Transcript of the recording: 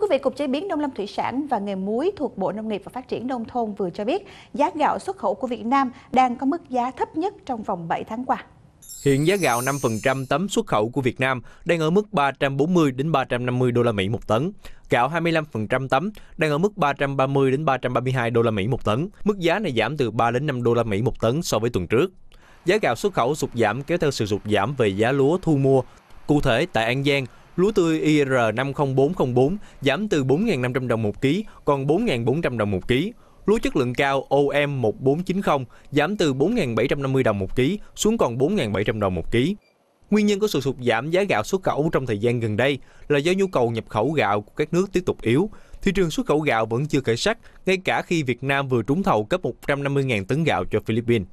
Thưa quý vị, Cục Chế biến Nông lâm Thủy sản và Nghề muối thuộc Bộ Nông nghiệp và Phát triển Nông thôn vừa cho biết giá gạo xuất khẩu của Việt Nam đang có mức giá thấp nhất trong vòng 7 tháng qua. Hiện giá gạo 5% tấm xuất khẩu của Việt Nam đang ở mức 340 đến 350 đô la Mỹ một tấn. Gạo 25% tấm đang ở mức 330 đến 332 đô la Mỹ một tấn. Mức giá này giảm từ 3 đến 5 đô la Mỹ một tấn so với tuần trước. Giá gạo xuất khẩu sụt giảm kéo theo sự sụt giảm về giá lúa thu mua. Cụ thể tại An Giang, Lúa tươi IR 50404 giảm từ 4.500 đồng một ký còn 4.400 đồng một ký. Lúa chất lượng cao OM 1490 giảm từ 4.750 đồng một ký xuống còn 4.700 đồng một ký. Nguyên nhân của sự sụt giảm giá gạo xuất khẩu trong thời gian gần đây là do nhu cầu nhập khẩu gạo của các nước tiếp tục yếu. Thị trường xuất khẩu gạo vẫn chưa khởi sắc, ngay cả khi Việt Nam vừa trúng thầu cấp 150.000 tấn gạo cho Philippines.